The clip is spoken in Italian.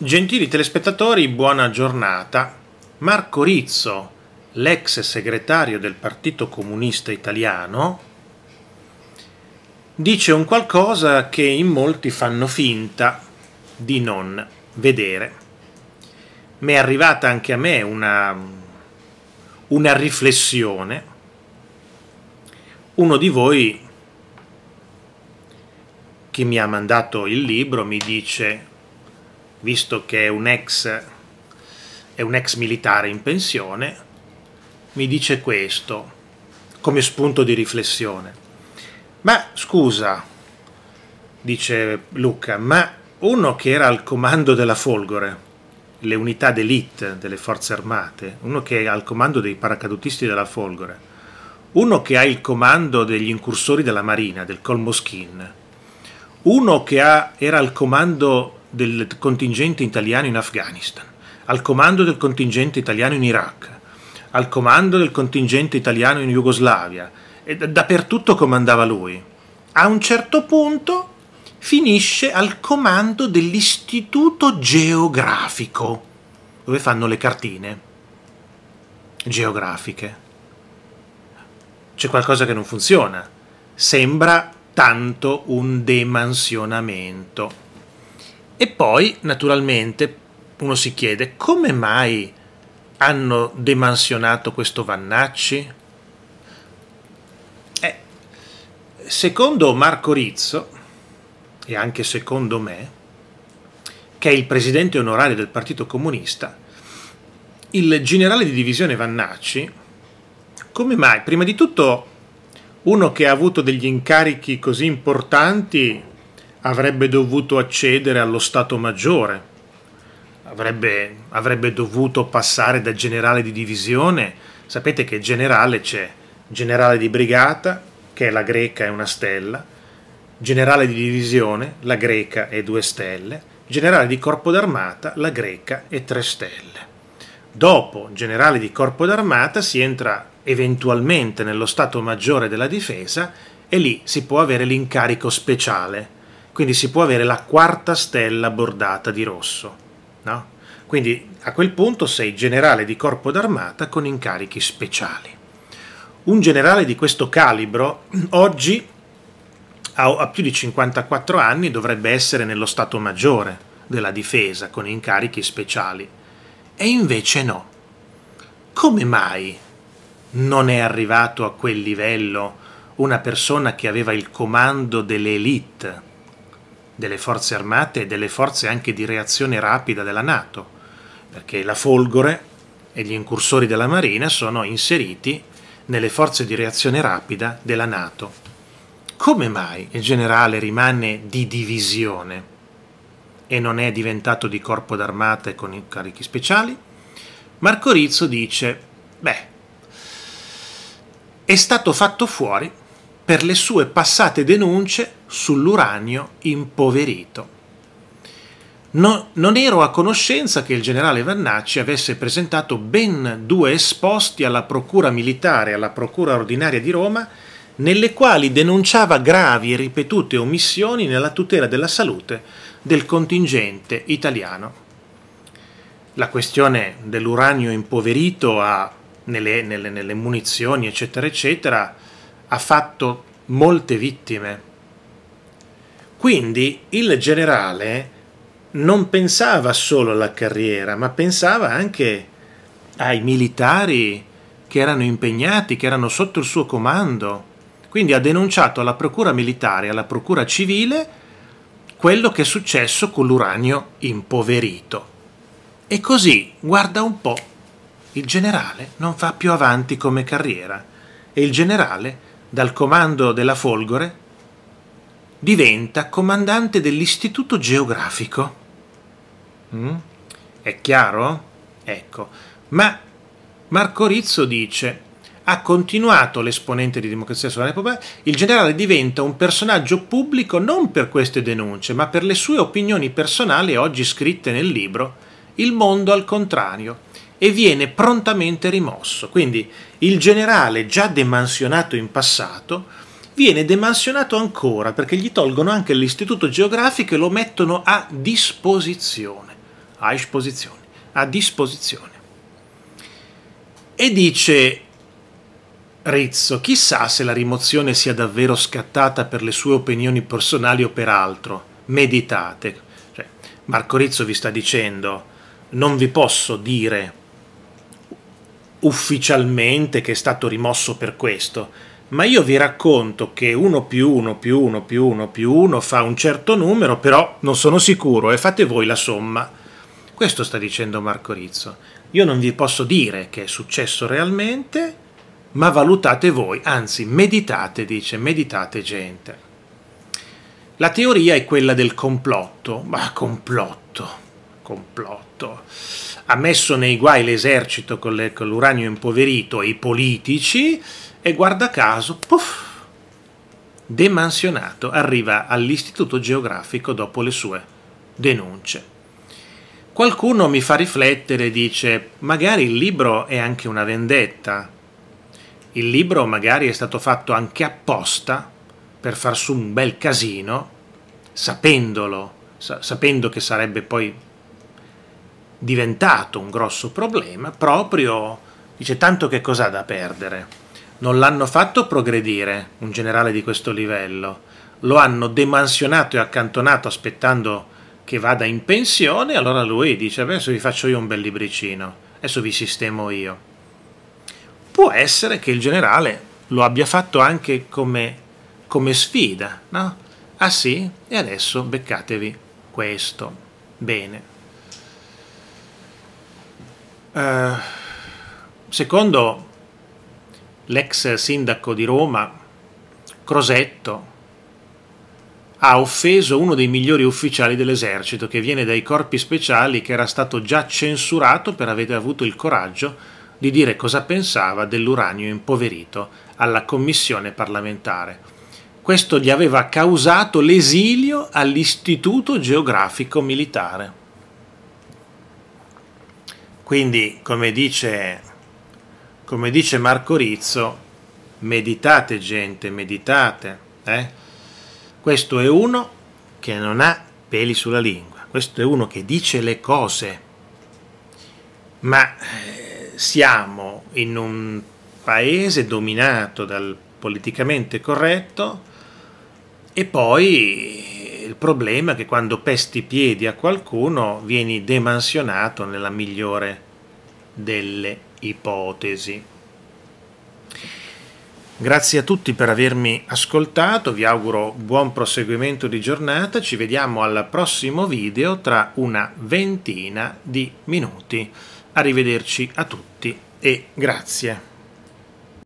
Gentili telespettatori, buona giornata. Marco Rizzo, l'ex segretario del Partito Comunista Italiano, dice un qualcosa che in molti fanno finta di non vedere. Mi è arrivata anche a me una, una riflessione. Uno di voi che mi ha mandato il libro mi dice visto che è un ex, è un ex militare in pensione, mi dice questo come spunto di riflessione. Ma scusa, dice Luca, ma uno che era al comando della Folgore, le unità d'elite delle forze armate, uno che è al comando dei paracadutisti della Folgore, uno che ha il comando degli incursori della Marina, del Colmoskin, uno che ha, era al comando del contingente italiano in Afghanistan, al comando del contingente italiano in Iraq, al comando del contingente italiano in Jugoslavia, e dappertutto comandava lui. A un certo punto finisce al comando dell'istituto geografico, dove fanno le cartine geografiche. C'è qualcosa che non funziona. Sembra tanto un demansionamento. E poi, naturalmente, uno si chiede come mai hanno demansionato questo Vannacci? Eh, secondo Marco Rizzo, e anche secondo me, che è il presidente onorario del Partito Comunista, il generale di divisione Vannacci, come mai? Prima di tutto, uno che ha avuto degli incarichi così importanti avrebbe dovuto accedere allo Stato Maggiore, avrebbe, avrebbe dovuto passare da generale di divisione, sapete che generale c'è, generale di brigata, che è la greca è una stella, generale di divisione, la greca è due stelle, generale di corpo d'armata, la greca è tre stelle. Dopo generale di corpo d'armata si entra eventualmente nello Stato Maggiore della Difesa e lì si può avere l'incarico speciale, quindi si può avere la quarta stella bordata di rosso. No? Quindi a quel punto sei generale di corpo d'armata con incarichi speciali. Un generale di questo calibro oggi a più di 54 anni dovrebbe essere nello Stato Maggiore della Difesa con incarichi speciali. E invece no. Come mai non è arrivato a quel livello una persona che aveva il comando dell'elite delle forze armate e delle forze anche di reazione rapida della Nato, perché la Folgore e gli incursori della Marina sono inseriti nelle forze di reazione rapida della Nato. Come mai il generale rimane di divisione e non è diventato di corpo d'armata e con incarichi speciali? Marco Rizzo dice, beh, è stato fatto fuori per le sue passate denunce sull'uranio impoverito. No, non ero a conoscenza che il generale Vannacci avesse presentato ben due esposti alla Procura Militare e alla Procura Ordinaria di Roma, nelle quali denunciava gravi e ripetute omissioni nella tutela della salute del contingente italiano. La questione dell'uranio impoverito a, nelle, nelle, nelle munizioni, eccetera, eccetera, ha fatto molte vittime quindi il generale non pensava solo alla carriera, ma pensava anche ai militari che erano impegnati, che erano sotto il suo comando. Quindi ha denunciato alla procura militare alla procura civile quello che è successo con l'uranio impoverito. E così, guarda un po', il generale non va più avanti come carriera e il generale, dal comando della Folgore, diventa comandante dell'Istituto Geografico. Mm? È chiaro? Ecco, ma Marco Rizzo dice, ha continuato l'esponente di Democrazia Sociale Popolare, il generale diventa un personaggio pubblico non per queste denunce, ma per le sue opinioni personali oggi scritte nel libro Il mondo al contrario e viene prontamente rimosso. Quindi il generale già demansionato in passato viene demansionato ancora perché gli tolgono anche l'istituto geografico e lo mettono a disposizione, a esposizione, a disposizione. E dice Rizzo, chissà se la rimozione sia davvero scattata per le sue opinioni personali o per altro, meditate. Cioè, Marco Rizzo vi sta dicendo, non vi posso dire ufficialmente che è stato rimosso per questo, ma io vi racconto che 1 più 1 più 1 più 1 più 1 fa un certo numero, però non sono sicuro e fate voi la somma. Questo sta dicendo Marco Rizzo. Io non vi posso dire che è successo realmente, ma valutate voi, anzi meditate, dice, meditate gente. La teoria è quella del complotto, ma complotto, complotto ha messo nei guai l'esercito con, le, con l'uranio impoverito e i politici e guarda caso, puff, demansionato, arriva all'Istituto Geografico dopo le sue denunce. Qualcuno mi fa riflettere e dice, magari il libro è anche una vendetta, il libro magari è stato fatto anche apposta per far su un bel casino, sapendolo, sa- sapendo che sarebbe poi diventato un grosso problema proprio, dice tanto che cos'ha da perdere. Non l'hanno fatto progredire un generale di questo livello, lo hanno demansionato e accantonato aspettando che vada in pensione, allora lui dice adesso vi faccio io un bel libricino, adesso vi sistemo io. Può essere che il generale lo abbia fatto anche come, come sfida, no? Ah sì? E adesso beccatevi questo. Bene. Eh, secondo l'ex sindaco di Roma, Crosetto, ha offeso uno dei migliori ufficiali dell'esercito che viene dai corpi speciali che era stato già censurato per aver avuto il coraggio di dire cosa pensava dell'uranio impoverito alla commissione parlamentare. Questo gli aveva causato l'esilio all'Istituto Geografico Militare. Quindi, come dice, come dice Marco Rizzo, meditate gente, meditate. Eh? Questo è uno che non ha peli sulla lingua, questo è uno che dice le cose, ma eh, siamo in un paese dominato dal politicamente corretto e poi il problema è che quando pesti piedi a qualcuno vieni demansionato nella migliore delle ipotesi. Grazie a tutti per avermi ascoltato, vi auguro buon proseguimento di giornata, ci vediamo al prossimo video tra una ventina di minuti. Arrivederci a tutti e grazie.